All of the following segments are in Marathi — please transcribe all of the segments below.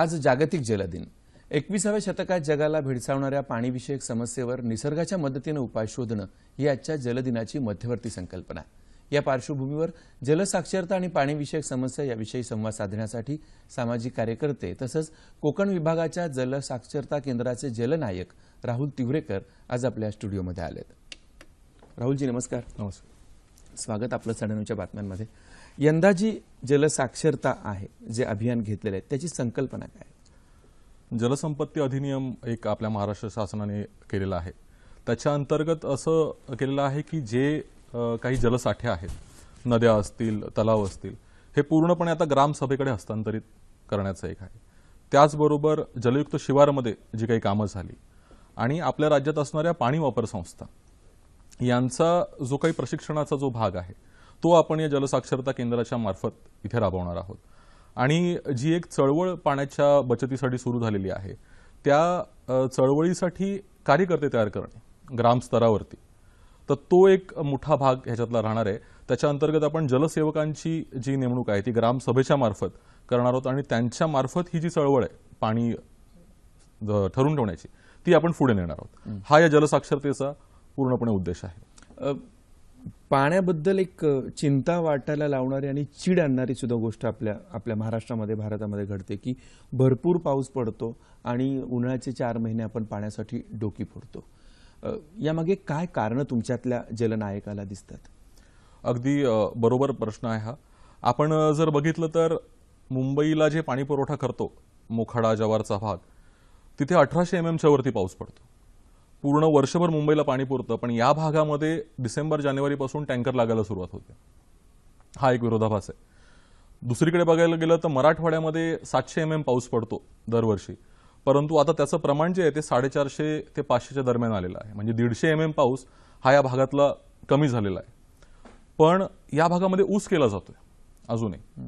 आज जागतिक जलदिन एकविसाव्या शतकात जगाला भेडसावणाऱ्या पाणीविषयक समस्येवर निसर्गाच्या मदतीनं उपाय शोधणं ही आजच्या जलदिनाची मध्यवर्ती संकल्पना या पार्श्वभूमीवर जलसाक्षरता आणि पाणीविषयक समस्या याविषयी संवाद साधण्यासाठी सामाजिक कार्यकर्ते तसंच कोकण विभागाच्या जलसाक्षरता केंद्राचे जलनायक राहुल तिवरेकर आज आपल्या स्टुडिओमध्ये आलेत राहुलजी नमस्कार नमस्कार स्वागत आपलं सडनच्या बातम्यांमध्ये यंदा जी जलसाक्षरता आहे जे अभियान घेतलेलं आहे त्याची संकल्पना काय जलसंपत्ती अधिनियम एक आपल्या महाराष्ट्र शासनाने केलेला आहे त्याच्या अंतर्गत असं केलेलं आहे की जे काही जलसाठे आहेत नद्या असतील तलाव असतील हे पूर्णपणे आता ग्रामसभेकडे हस्तांतरित करण्याचं एक आहे त्याचबरोबर जलयुक्त शिवारमध्ये जी काही कामं झाली आणि आपल्या राज्यात असणाऱ्या पाणी वापर संस्था यांचा जो काही प्रशिक्षणाचा जो भाग आहे तो आपण या जलसाक्षरता केंद्राच्या मार्फत इथे राबवणार आहोत आणि जी एक चळवळ पाण्याच्या बचतीसाठी सुरू झालेली आहे त्या चळवळीसाठी कार्यकर्ते तयार करणे ग्रामस्तरावरती तर तो एक मोठा भाग ह्याच्यातला राहणार आहे त्याच्या अंतर्गत आपण जलसेवकांची जी नेमणूक आहे ती ग्रामसभेच्या मार्फत करणार आहोत आणि त्यांच्या मार्फत ही जी चळवळ आहे पाणी ठरवून ठेवण्याची ती आपण पुढे नेणार आहोत हा या जलसाक्षरतेचा पूर्णपणे उद्देश आहे पाण्याबद्दल एक चिंता वाटायला लावणारी आणि चीड आणणारी सुद्धा गोष्ट आपल्या आपल्या महाराष्ट्रामध्ये भारतामध्ये घडते की भरपूर पाऊस पडतो आणि उन्हाळ्याचे चार महिने आपण पाण्यासाठी डोकी फोडतो यामागे काय कारणं तुमच्यातल्या जलनायकाला दिसतात अगदी बरोबर प्रश्न आहे हा आपण जर बघितलं तर मुंबईला जे पाणी पुरवठा करतो मोखाडा जवारचा भाग तिथे अठराशे एम एमच्या वरती पाऊस पडतो पूर्ण वर्षभर मुंबईला पाणी पुरतं पण या भागामध्ये डिसेंबर जानेवारीपासून टँकर लागायला सुरुवात होते हा एक विरोधाभास आहे दुसरीकडे बघायला गेलं तर मराठवाड्यामध्ये सातशे एम एम पाऊस पडतो दरवर्षी परंतु आता त्याचं प्रमाण जे आहे ते साडेचारशे ते पाचशेच्या दरम्यान आलेलं आहे म्हणजे दीडशे एम एम पाऊस हा या भागातला कमी झालेला आहे पण या भागामध्ये ऊस केला जातोय अजूनही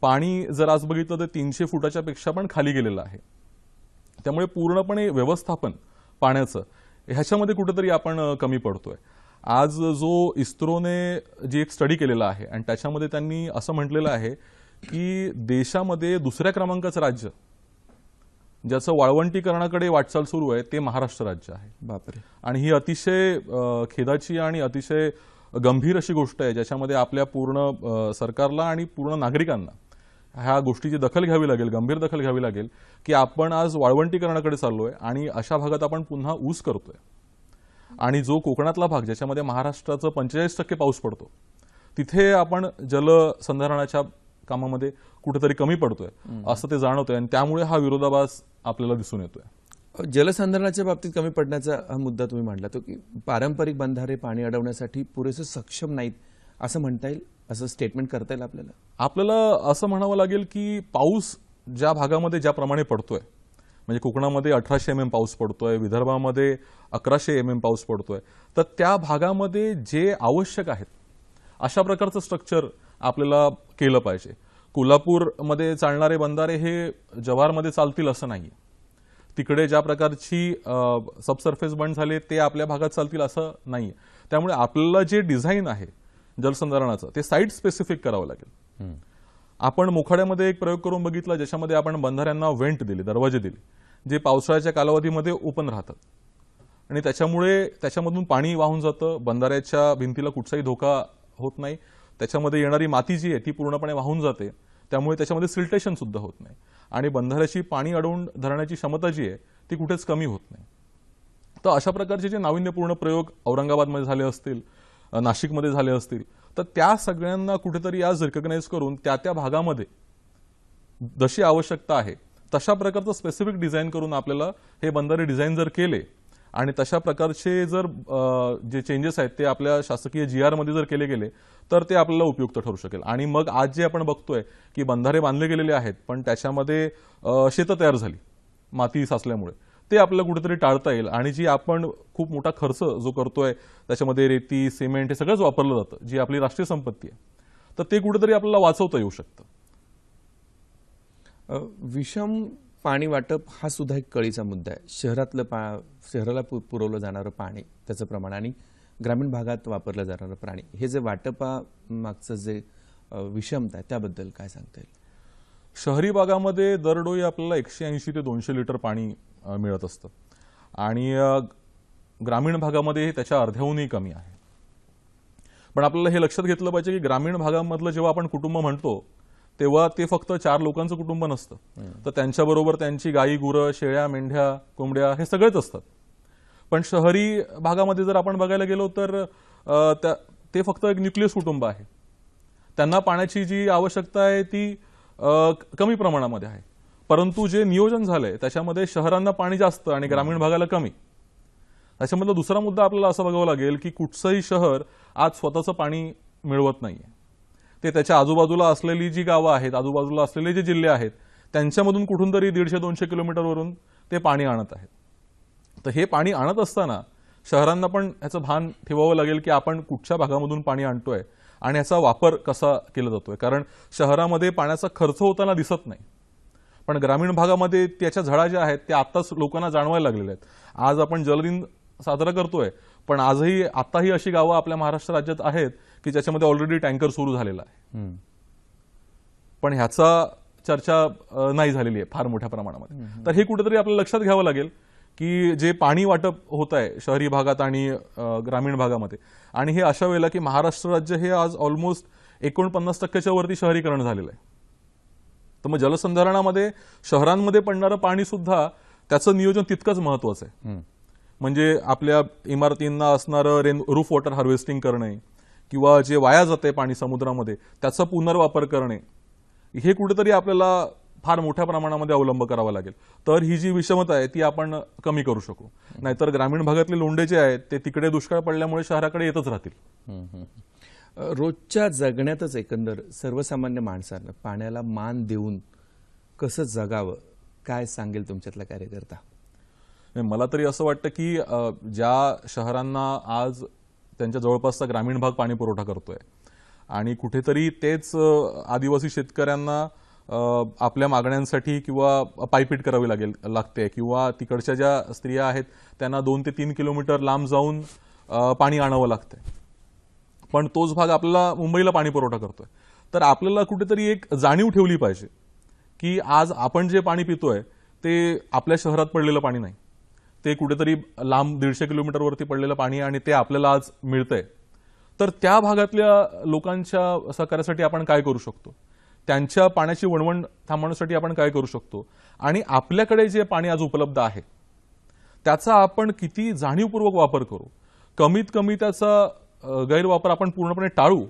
पाणी जर आज बघितलं तर तीनशे फुटाच्या पेक्षा पण खाली गेलेलं आहे त्यामुळे पूर्णपणे व्यवस्थापन पाण्याचं ह्याच्यामध्ये कुठेतरी आपण कमी पडतोय आज जो इस्रोने जी एक स्टडी केलेला आहे आणि त्याच्यामध्ये त्यांनी असं म्हटलेलं आहे की देशामध्ये दुसऱ्या क्रमांकाचं राज्य ज्याचं वाळवंटीकरणाकडे वाटचाल सुरू आहे ते महाराष्ट्र राज्य आहे बापरे आणि ही अतिशय खेदाची आणि अतिशय गंभीर अशी गोष्ट आहे ज्याच्यामध्ये आपल्या पूर्ण सरकारला आणि पूर्ण नागरिकांना ह्या गोष्टीची दखल घ्यावी लागेल गंभीर दखल घ्यावी लागेल की आपण आज वाळवंटीकरणाकडे चाललोय आणि अशा भागात आपण पुन्हा ऊस करतोय आणि जो कोकणातला भाग ज्याच्यामध्ये महाराष्ट्राचं पंचेचाळीस टक्के पाऊस पडतो तिथे आपण जलसंधारणाच्या कामामध्ये कुठेतरी कमी पडतोय असं ते जाणवतोय आणि त्यामुळे हा विरोधाभास आपल्याला दिसून येतोय जलसंधारणाच्या बाबतीत कमी पडण्याचा हा मुद्दा तुम्ही मांडला तो की पारंपरिक बंधारे पाणी अडवण्यासाठी पुरेसे सक्षम नाहीत असं म्हणता येईल असं स्टेटमेंट करता येईल आपल्याला आपल्याला असं म्हणावं लागेल की पाऊस ज्या भागामध्ये ज्याप्रमाणे पडतोय म्हणजे कोकणामध्ये अठराशे एम एम पाऊस पडतोय विदर्भामध्ये अकराशे एम एम पाऊस पडतोय तर त्या भागामध्ये जे आवश्यक आहेत अशा प्रकारचं स्ट्रक्चर आपल्याला केलं पाहिजे कोल्हापूरमध्ये चालणारे बंधारे हे जव्हारमध्ये चालतील असं नाही तिकडे ज्या प्रकारची सबसरफेस बंड झाले ते आपल्या भागात चालतील असं नाही त्यामुळे आपल्याला जे डिझाईन आहे जलसंधारणाचं ते साईट स्पेसिफिक करावं लागेल आपण मोखाड्यामध्ये एक प्रयोग करून बघितला ज्याच्यामध्ये आपण बंधाऱ्यांना वेंट दिले दरवाजे दिले जे पावसाळ्याच्या कालावधीमध्ये ओपन राहतात आणि त्याच्यामुळे त्याच्यामधून पाणी वाहून जातं बंधाऱ्याच्या भिंतीला कुठचाही धोका होत नाही त्याच्यामध्ये येणारी माती जी आहे ती पूर्णपणे वाहून जाते त्यामुळे त्याच्यामध्ये सिल्टेशन सुद्धा होत नाही आणि बंधाऱ्याची पाणी अडवून धरण्याची क्षमता जी आहे ती कुठेच कमी होत नाही तर अशा प्रकारचे जे नाविन्यपूर्ण प्रयोग औरंगाबादमध्ये झाले असतील नाशिकमध्ये झाले असतील तर त्या सगळ्यांना कुठेतरी आज रिकग्नाईज करून त्या त्या भागामध्ये जशी आवश्यकता आहे तशा प्रकारचं स्पेसिफिक डिझाईन करून आपल्याला हे बंधारे डिझाईन जर केले आणि तशा प्रकारचे जर जे चेंजेस आहेत ते आपल्या शासकीय जी आरमध्ये जर केले गेले तर ते आपल्याला उपयुक्त ठरू शकेल आणि मग आज जे आपण बघतोय की बंधारे बांधले गेलेले आहेत पण त्याच्यामध्ये शेतं तयार झाली माती साचल्यामुळे ते आपल्याला कुठेतरी टाळता येईल आणि जी आपण खूप मोठा खर्च जो करतोय त्याच्यामध्ये रेती सिमेंट हे सगळंच वापरलं जातं जी आपली राष्ट्रीय संपत्ती आहे तर ते कुठेतरी आपल्याला वाचवता येऊ शकतं विषम पाणी वाटप हा सुद्धा एक कळीचा मुद्दा आहे शहरातलं पा शहराला पु पुरवलं जाणारं पाणी त्याचं प्रमाण आणि ग्रामीण भागात वापरलं जाणारं पाणी हे जे मागचं जे विषमता आहे त्याबद्दल काय सांगता येईल शहरी भागामध्ये दरडोई आपल्याला एकशे ऐंशी ते दोनशे लिटर पाणी मिळत असतं आणि ग्रामीण भागामध्ये त्याच्या अर्ध्याहूनही कमी आहे पण आपल्याला हे लक्षात घेतलं पाहिजे की ग्रामीण भागामधलं जेव्हा आपण कुटुंब म्हणतो तेव्हा ते फक्त चार लोकांचं कुटुंब नसतं तर त्यांच्याबरोबर त्यांची गायी गुरं शेळ्या मेंढ्या कोंबड्या हे सगळेच असतात पण शहरी भागामध्ये जर आपण बघायला गेलो तर त्या ते फक्त एक न्यूक्लियस कुटुंब आहे त्यांना पाण्याची जी आवश्यकता आहे ती कमी प्रमाणामध्ये आहे परंतु जे नियोजन झालंय त्याच्यामध्ये शहरांना पाणी जास्त आणि ग्रामीण भागाला कमी त्याच्यामधला दुसरा मुद्दा आपल्याला असा बघावा लागेल की कुठचंही शहर आज स्वतःचं पाणी मिळवत नाहीये ते त्याच्या आजूबाजूला असलेली जी गावं आहेत आजूबाजूला असलेले जे जिल्हे आहेत त्यांच्यामधून कुठून तरी दीडशे दोनशे किलोमीटरवरून ते पाणी आणत आहेत तर हे पाणी आणत असताना शहरांना पण ह्याचं भान ठेवावं लागेल की आपण कुठच्या भागामधून पाणी आणतोय आणि याचा वापर कसा केला जातोय कारण शहरामध्ये पाण्याचा खर्च होताना दिसत नाही पण ग्रामीण भागामध्ये त्याच्या झळा ज्या आहेत त्या आत्ताच लोकांना जाणवायला लागलेल्या आहेत आज आपण जलदिन साजरा करतोय पण आजही आताही अशी गावं आपल्या महाराष्ट्र राज्यात आहेत की ज्याच्यामध्ये ऑलरेडी टँकर सुरू झालेला आहे पण ह्याचा चर्चा नाही झालेली आहे फार मोठ्या प्रमाणामध्ये तर हे कुठेतरी आपल्याला लक्षात घ्यावं लागेल की जे पाणी वाटप होत आहे शहरी भागात आणि ग्रामीण भागामध्ये आणि हे अशा वेळेला की महाराष्ट्र राज्य हे आज ऑलमोस्ट एकोणपन्नास टक्क्याच्या वरती शहरीकरण झालेलं आहे तर मग जलसंधारणामध्ये शहरांमध्ये पडणारं पाणी सुद्धा त्याचं नियोजन तितकंच महत्वाचं आहे म्हणजे आपल्या इमारतींना असणारं रेन रूफ वॉटर हार्वेस्टिंग करणे किंवा जे वाया जाते पाणी समुद्रामध्ये त्याचा पुनर्वापर करणे हे कुठेतरी आपल्याला फार मोठ्या प्रमाणामध्ये अवलंब करावा लागेल तर ही जी विषमता आहे ती आपण कमी करू शकू नाहीतर ग्रामीण भागातले लोंडे जे आहेत ते तिकडे दुष्काळ पडल्यामुळे शहराकडे येतच राहतील रोजच्या जगण्यातच एकंदर सर्वसामान्य माणसानं पाण्याला मान देऊन कसं जगावं काय सांगेल तुमच्यातला कार्यकर्ता मला तरी असं वाटतं की ज्या शहरांना आज त्यांच्या जवळपासचा ग्रामीण भाग पाणी पुरवठा करतोय आणि कुठेतरी तेच आदिवासी शेतकऱ्यांना आपल्या मागण्यांसाठी किंवा पायपीट करावी लागेल लागते किंवा तिकडच्या ज्या स्त्रिया आहेत त्यांना दोन ते तीन किलोमीटर लांब जाऊन पाणी आणावं लागतंय पण तोच भाग आपल्याला मुंबईला पाणी पुरवठा करतोय तर आपल्याला कुठेतरी एक जाणीव ठेवली पाहिजे की आज आपण जे पाणी पितोय ते आपल्या शहरात पडलेलं पाणी नाही ते कुठेतरी लांब दीडशे किलोमीटरवरती पडलेलं पाणी आणि ते आपल्याला आज मिळतंय तर त्या भागातल्या लोकांच्या सहकार्यासाठी आपण काय करू शकतो त्यांच्या पाण्याची वणवण थांबवण्यासाठी आपण काय करू शकतो आणि आपल्याकडे जे पाणी आज उपलब्ध आहे त्याचा आपण किती जाणीवपूर्वक वापर करू कमीत कमी त्याचा गैरवापर आपण पूर्णपणे टाळू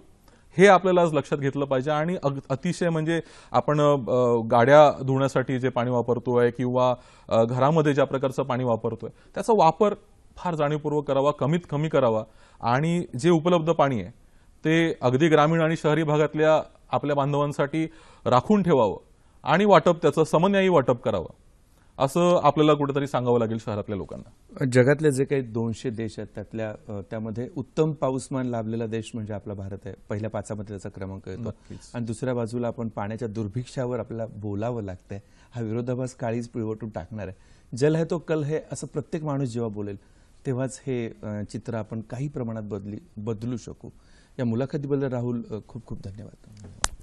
हे आपल्याला आज लक्षात घेतलं पाहिजे आणि अतिशय म्हणजे आपण गाड्या धुण्यासाठी जे पाणी वापरतोय किंवा घरामध्ये ज्या प्रकारचं पाणी वापरतोय त्याचा वापर फार जाणीवपूर्वक करावा कमीत कमी करावा आणि जे उपलब्ध पाणी आहे ते अगदी ग्रामीण आणि शहरी भागातल्या आपल्या बांधवांसाठी राखून ठेवावं आणि वाटप त्याचं समन्यायी वाटप करावं असं आपल्याला कुठेतरी सांगावं लागेल शहरातल्या लोकांना जगातले जे काही दोनशे देश आहेत त्यातल्या त्यामध्ये उत्तम पाऊसमान लाभलेला देश म्हणजे आपला भारत आहे पहिल्या पाचामध्ये त्याचा क्रमांक येतो आणि दुसऱ्या बाजूला आपण पाण्याच्या दुर्भिक्षावर आपल्याला बोलावं लागतंय हा विरोधाभास काळीच पिळवटून टाकणार आहे जल आहे तो कल हे असं प्रत्येक माणूस जेव्हा बोलेल तेव्हाच हे चित्र आपण काही प्रमाणात बदली बदलू शकू या मुलाखतीबद्दल राहुल खूप खूप धन्यवाद